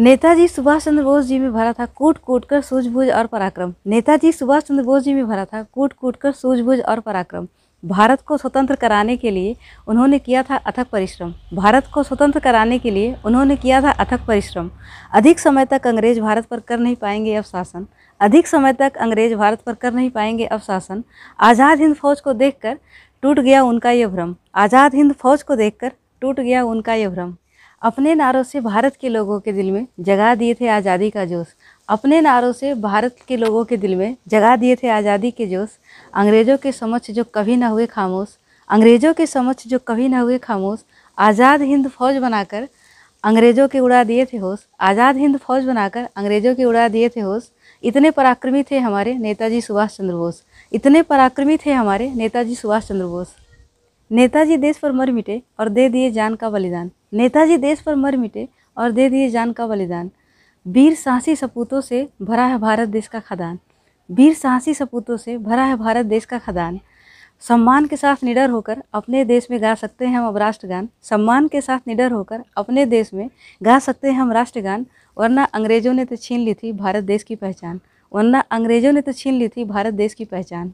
नेताजी सुभाष चंद्र बोस जी में भरा था कूट कूट कर सूझबूझ और पराक्रम नेताजी सुभाष चंद्र बोस जी में भरा था कूट कूट कर सूझबूझ और पराक्रम भारत को स्वतंत्र कराने के लिए उन्होंने किया था अथक परिश्रम भारत को स्वतंत्र कराने के लिए उन्होंने किया था अथक परिश्रम अधिक समय तक अंग्रेज भारत पर कर नहीं पाएंगे अब शासन अधिक समय तक अंग्रेज भारत पर कर नहीं पाएंगे अब शासन आज़ाद हिंद फौज को देखकर टूट गया उनका यह भ्रम आज़ाद हिंद फौज को देखकर टूट गया उनका यह भ्रम अपने नारों से भारत के लोगों के दिल में जगा दिए थे आज़ादी का जोश अपने नारों से भारत के लोगों के दिल में जगा दिए थे आज़ादी के जोश अंग्रेज़ों के समक्ष जो कभी न हुए खामोश अंग्रेज़ों के समक्ष जो कभी न हुए खामोश आज़ाद हिंद फौज बनाकर अंग्रेज़ों के उड़ा दिए थे होश आज़ाद हिंद फौज बनाकर अंग्रेज़ों के उड़ा दिए थे होश इतने पराक्रमी थे हमारे नेताजी सुभाष चंद्र बोस इतने पराक्रमी थे हमारे नेताजी सुभाष चंद्र बोस नेताजी देश पर मर मिटे और दे दिए जान का बलिदान नेताजी देश पर मर मिटे और दे दिए जान का बलिदान वीर साहसी सपूतों से भरा है भारत देश का खदान वीर साहसी सपूतों से भरा है भारत देश का खदान सम्मान के साथ निडर होकर अपने देश में गा सकते हैं हम अब राष्ट्रगान सम्मान के साथ निडर होकर अपने देश में गा सकते हैं हम राष्ट्रगान वरना अंग्रेज़ों ने तो छीन ली थी भारत देश की पहचान वरना अंग्रेज़ों ने तो छीन ली थी भारत देश की पहचान